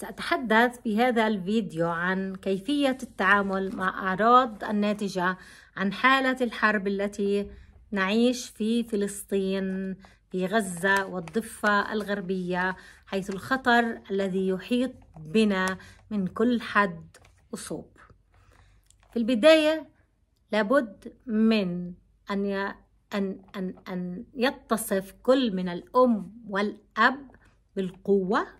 سأتحدث في هذا الفيديو عن كيفية التعامل مع أعراض الناتجة عن حالة الحرب التي نعيش في فلسطين في غزة والضفة الغربية حيث الخطر الذي يحيط بنا من كل حد أصوب في البداية لابد من أن ي... أن أن أن يتصف كل من الأم والأب بالقوة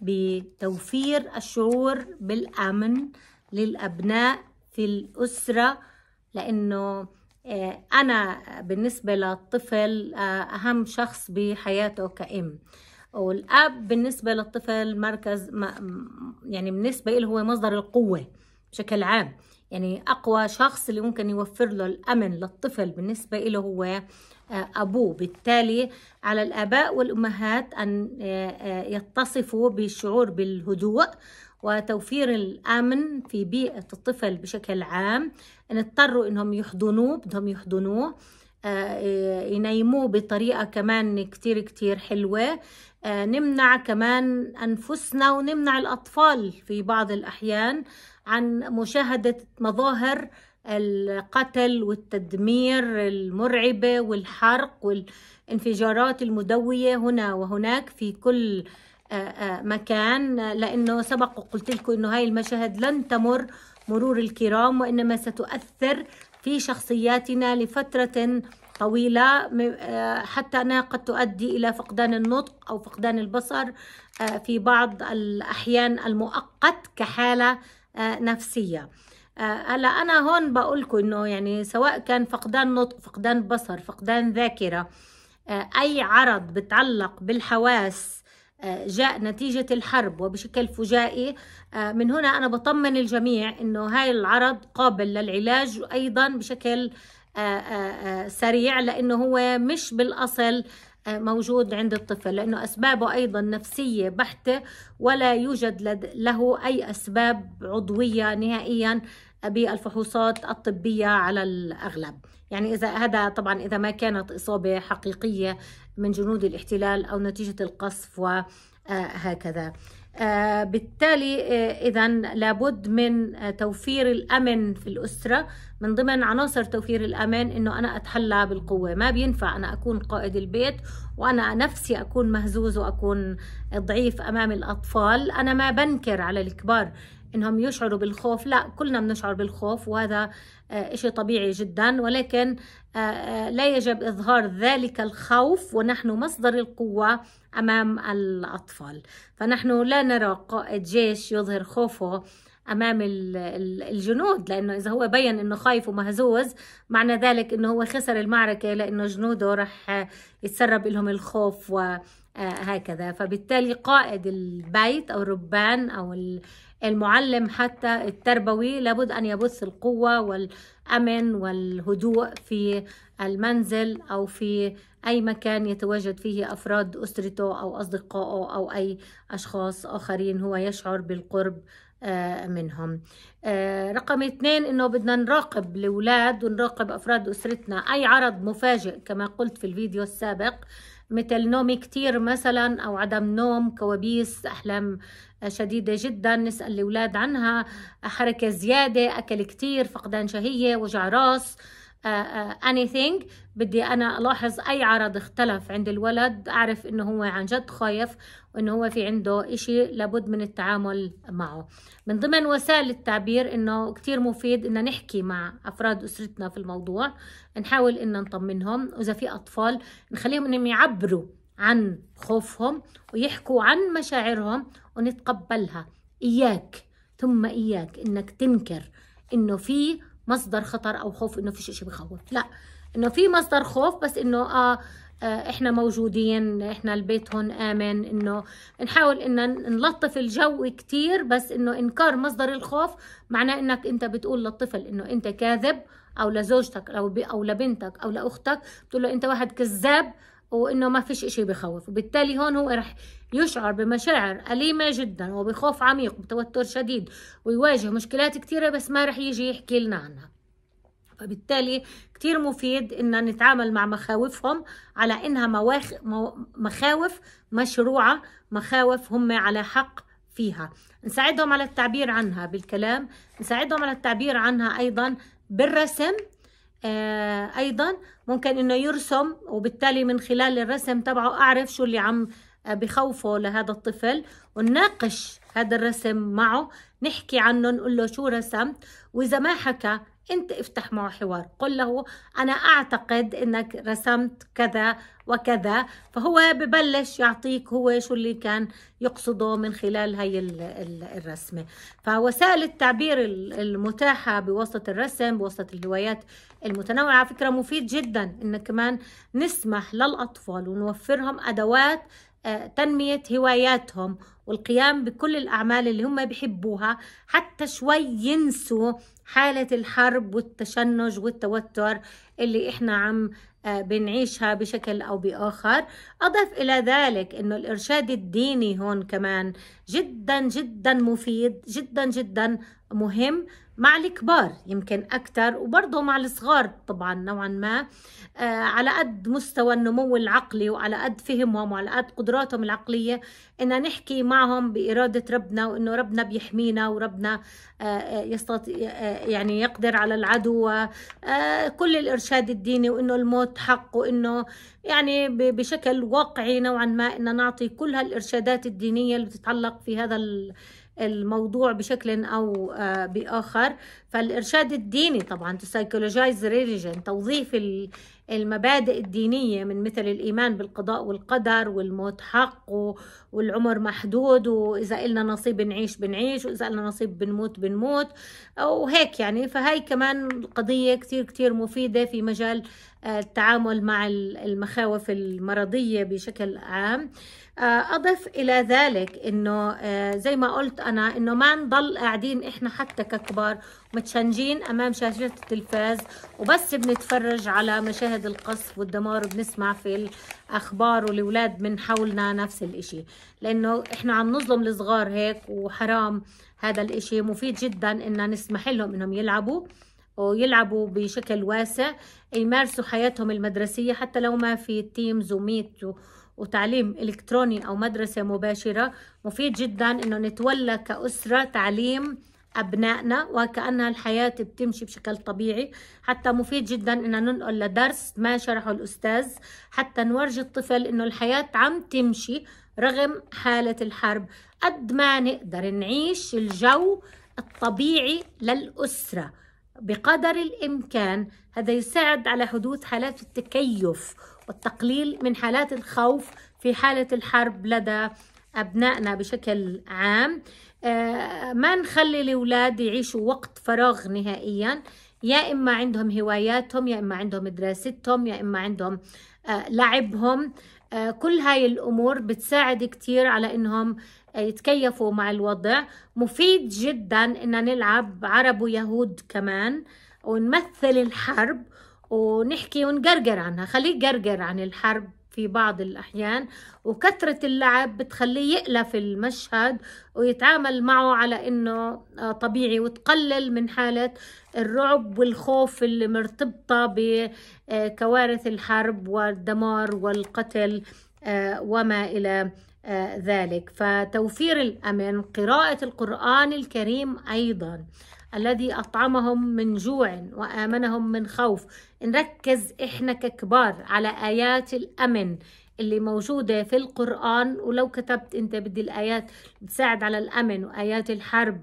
بتوفير الشعور بالأمن للأبناء في الأسرة لأنه آه، أنا بالنسبة للطفل آه، أهم شخص بحياته كأم والأب بالنسبة للطفل مركز يعني بالنسبة له هو مصدر القوة بشكل عام يعني أقوى شخص اللي ممكن يوفر له الأمن للطفل بالنسبة له هو آه، أبوه بالتالي على الآباء والأمهات أن آه، آه، يتصفوا بالشعور بالهدوء وتوفير الآمن في بيئة الطفل بشكل عام ان اضطروا إنهم يحضنوه بدهم يحضنوه آه، آه، ينيموه بطريقة كمان كتير كتير حلوة آه، نمنع كمان أنفسنا ونمنع الأطفال في بعض الأحيان عن مشاهدة مظاهر القتل والتدمير المرعبة والحرق والانفجارات المدوية هنا وهناك في كل مكان لأنه سبق وقلت لكم أنه هاي المشاهد لن تمر مرور الكرام وإنما ستؤثر في شخصياتنا لفترة طويلة آه، حتى أنها قد تؤدي إلى فقدان النطق أو فقدان البصر آه، في بعض الأحيان المؤقت كحالة آه، نفسية هلا أنا هون بقولكم إنه يعني سواء كان فقدان نطق فقدان بصر فقدان ذاكرة أي عرض بتعلق بالحواس آه، جاء نتيجة الحرب وبشكل فجائي آه، من هنا أنا بطمن الجميع أنه هاي العرض قابل للعلاج أيضا بشكل آه، سريع لأنه هو مش بالأصل موجود عند الطفل لأنه أسبابه أيضا نفسية بحتة ولا يوجد له أي أسباب عضوية نهائيا بالفحوصات الطبية على الأغلب يعني إذا هذا طبعا إذا ما كانت إصابة حقيقية من جنود الاحتلال أو نتيجة القصف وهكذا آه، آه، بالتالي آه، إذا لابد من توفير الأمن في الأسرة من ضمن عناصر توفير الأمن إنه أنا أتحلى بالقوة ما بينفع أنا أكون قائد البيت وأنا نفسي أكون مهزوز وأكون ضعيف أمام الأطفال أنا ما بنكر على الكبار انهم يشعروا بالخوف لا كلنا بنشعر بالخوف وهذا آه، شيء طبيعي جدا ولكن آه، آه، لا يجب اظهار ذلك الخوف ونحن مصدر القوه امام الاطفال فنحن لا نرى قائد جيش يظهر خوفه امام الجنود لانه اذا هو بين انه خايف ومهزوز معنى ذلك انه هو خسر المعركه لانه جنوده رح يتسرب لهم الخوف وهكذا فبالتالي قائد البيت او الربان او المعلم حتى التربوي لابد أن يبث القوة والأمن والهدوء في المنزل أو في أي مكان يتواجد فيه أفراد أسرته أو أصدقائه أو أي أشخاص آخرين هو يشعر بالقرب آه، منهم آه، رقم اثنين انه بدنا نراقب الاولاد ونراقب افراد اسرتنا اي عرض مفاجئ كما قلت في الفيديو السابق مثل نومي كتير مثلا أو عدم نوم كوابيس أحلام شديدة جدا نسأل الأولاد عنها حركة زيادة أكل كتير فقدان شهية وجع راس آه، آه، anything بدي انا الاحظ اي عرض اختلف عند الولد اعرف انه هو عن جد خايف وانه هو في عنده اشي لابد من التعامل معه من ضمن وسائل التعبير انه كتير مفيد ان نحكي مع افراد اسرتنا في الموضوع نحاول ان نطمنهم واذا في اطفال نخليهم انهم يعبروا عن خوفهم ويحكوا عن مشاعرهم ونتقبلها اياك ثم اياك انك تنكر انه في مصدر خطر او خوف انه في شيء بخوف لا انه في مصدر خوف بس انه آه, آه، احنا موجودين احنا البيت هون امن انه نحاول ان نلطف الجو كتير بس انه انكار مصدر الخوف معناه انك انت بتقول للطفل انه انت كاذب او لزوجتك او او لبنتك او لاختك بتقول له انت واحد كذاب وانه ما فيش اشي بخوف وبالتالي هون هو رح يشعر بمشاعر أليمة جدا وبخوف عميق وتوتر شديد ويواجه مشكلات كثيرة بس ما رح يجي يحكي لنا عنها فبالتالي كتير مفيد إن نتعامل مع مخاوفهم على إنها مواخ... مخاوف مشروعة مخاوف هم على حق فيها نساعدهم على التعبير عنها بالكلام نساعدهم على التعبير عنها أيضا بالرسم آه أيضا ممكن إنه يرسم وبالتالي من خلال الرسم تبعه أعرف شو اللي عم بخوفه لهذا الطفل ونناقش هذا الرسم معه نحكي عنه نقول له شو رسمت واذا ما حكى انت افتح معه حوار قل له انا اعتقد انك رسمت كذا وكذا فهو ببلش يعطيك هو شو اللي كان يقصده من خلال هاي الرسمه فوسائل التعبير المتاحه بوسط الرسم بوسط الهوايات المتنوعه على فكره مفيد جدا ان كمان نسمح للاطفال ونوفرهم ادوات آه، تنمية هواياتهم والقيام بكل الأعمال اللي هم بيحبوها حتى شوي ينسوا حالة الحرب والتشنج والتوتر اللي إحنا عم آه، بنعيشها بشكل أو بآخر أضف إلى ذلك أنه الإرشاد الديني هون كمان جدا جدا مفيد جدا جدا مهم مع الكبار يمكن أكثر وبرضه مع الصغار طبعا نوعا ما آه على قد مستوى النمو العقلي وعلى قد فهمهم وعلى قد قدراتهم العقلية إن نحكي معهم بإرادة ربنا وإنه ربنا بيحمينا وربنا آه, آه، يستطيع آه يعني يقدر على العدو آه، كل الإرشاد الديني وإنه الموت حق وإنه يعني بشكل واقعي نوعا ما إن نعطي كل هالإرشادات الدينية اللي بتتعلق في هذا الموضوع بشكل او آه، باخر فالارشاد الديني طبعا تسايكولوجايز ريليجن توظيف المبادئ الدينيه من مثل الايمان بالقضاء والقدر والموت حق والعمر محدود واذا إلنا نصيب نعيش بنعيش واذا إلنا نصيب بنموت بنموت وهيك يعني فهي كمان قضيه كتير كتير مفيده في مجال التعامل مع المخاوف المرضية بشكل عام آه، أضف إلى ذلك إنه آه، زي ما قلت أنا إنه ما نضل قاعدين إحنا حتى ككبار متشنجين أمام شاشة التلفاز وبس بنتفرج على مشاهد القصف والدمار وبنسمع في الأخبار والأولاد من حولنا نفس الإشي لأنه إحنا عم نظلم الصغار هيك وحرام هذا الإشي مفيد جدا إن نسمح لهم إنهم يلعبوا ويلعبوا بشكل واسع يمارسوا حياتهم المدرسية حتى لو ما في تيمز وميت وتعليم إلكتروني أو مدرسة مباشرة مفيد جدا إنه نتولى كأسرة تعليم أبنائنا وكأنها الحياة بتمشي بشكل طبيعي حتى مفيد جدا إنه ننقل لدرس ما شرحه الأستاذ حتى نورجي الطفل إنه الحياة عم تمشي رغم حالة الحرب قد ما نقدر نعيش الجو الطبيعي للأسرة بقدر الإمكان هذا يساعد على حدوث حالات التكيف والتقليل من حالات الخوف في حالة الحرب لدى أبنائنا بشكل عام آه، ما نخلي الأولاد يعيشوا وقت فراغ نهائيا يا إما عندهم هواياتهم يا إما عندهم دراستهم يا إما عندهم آه، لعبهم آه، كل هاي الأمور بتساعد كثير على إنهم يتكيفوا مع الوضع مفيد جدا ان نلعب عرب ويهود كمان ونمثل الحرب ونحكي ونقرقر عنها خليه يقرقر عن الحرب في بعض الأحيان وكثرة اللعب بتخليه يقلف المشهد ويتعامل معه على إنه آه، طبيعي وتقلل من حالة الرعب والخوف اللي مرتبطة بكوارث الحرب والدمار والقتل آه، وما إلى ذلك فتوفير الأمن قراءة القرآن الكريم أيضا الذي أطعمهم من جوع وآمنهم من خوف نركز إحنا ككبار على آيات الأمن اللي موجودة في القرآن ولو كتبت أنت بدي الآيات بتساعد على الأمن وآيات الحرب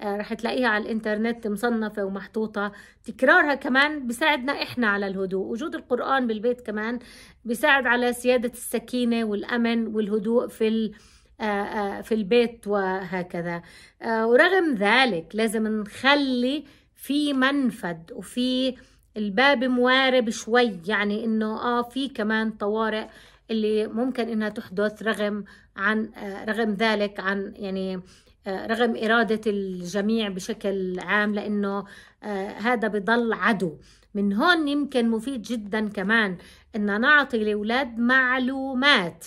آه، رح تلاقيها على الانترنت مصنفة ومحطوطة تكرارها كمان بيساعدنا إحنا على الهدوء وجود القرآن بالبيت كمان بيساعد على سيادة السكينة والأمن والهدوء في آه، آه، في البيت وهكذا ورغم ذلك لازم نخلي في منفذ وفي الباب موارب شوي يعني انه اه في كمان طوارئ اللي ممكن انها تحدث رغم عن رغم ذلك عن يعني آه، رغم إرادة الجميع بشكل عام لأنه آه، هذا بضل عدو من هون يمكن مفيد جدا كمان أن نعطي الأولاد معلومات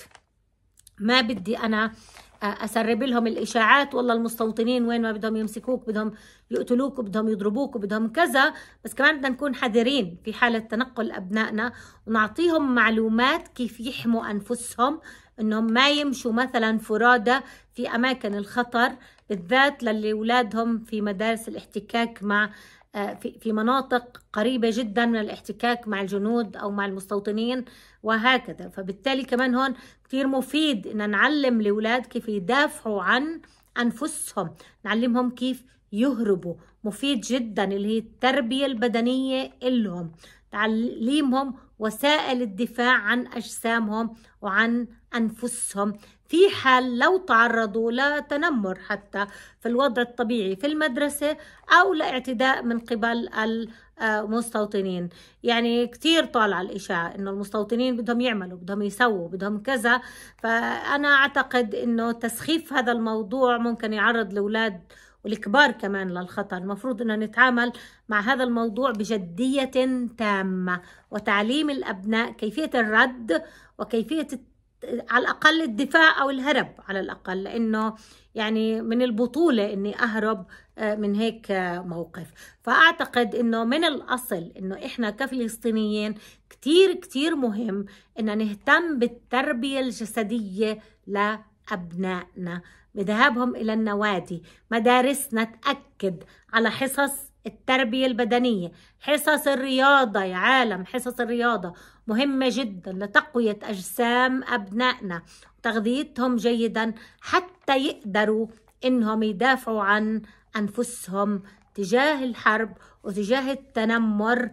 ما بدي أنا آه، اسرب لهم الاشاعات والله المستوطنين وين ما بدهم يمسكوك بدهم يقتلوك وبدهم يضربوك وبدهم كذا بس كمان بدنا نكون حذرين في حاله تنقل ابنائنا ونعطيهم معلومات كيف يحموا انفسهم انهم ما يمشوا مثلا فرادى في اماكن الخطر بالذات للي اولادهم في مدارس الاحتكاك مع آه، في مناطق قريبة جدا من الاحتكاك مع الجنود أو مع المستوطنين وهكذا فبالتالي كمان هون كتير مفيد إن نعلم الأولاد كيف يدافعوا عن أنفسهم نعلمهم كيف يهربوا مفيد جدا اللي هي التربية البدنية إلهم تعليمهم وسائل الدفاع عن أجسامهم وعن أنفسهم في حال لو تعرضوا لتنمر حتى في الوضع الطبيعي في المدرسة أو لاعتداء من قبل المستوطنين يعني كثير طالعة الإشاعة إنه المستوطنين بدهم يعملوا بدهم يسووا بدهم كذا فأنا أعتقد إنه تسخيف هذا الموضوع ممكن يعرض الأولاد والكبار كمان للخطأ المفروض أن نتعامل مع هذا الموضوع بجدية تامة وتعليم الأبناء كيفية الرد وكيفية على الأقل الدفاع أو الهرب على الأقل لأنه يعني من البطولة أني أهرب آه، من هيك آه، موقف فأعتقد أنه من الأصل أنه إحنا كفلسطينيين كتير كتير مهم أن نهتم بالتربية الجسدية لأبنائنا بذهابهم إلى النوادي مدارسنا تأكد على حصص التربية البدنية حصص الرياضة يا عالم حصص الرياضة مهمة جدا لتقوية أجسام أبنائنا وتغذيتهم جيدا حتى يقدروا إنهم يدافعوا عن أنفسهم تجاه الحرب وتجاه التنمر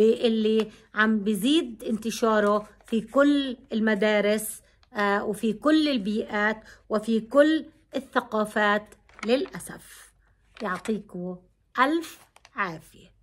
اللي عم بيزيد انتشاره في كل المدارس آه، وفي كل البيئات وفي كل الثقافات للأسف يعطيكم ألف عافية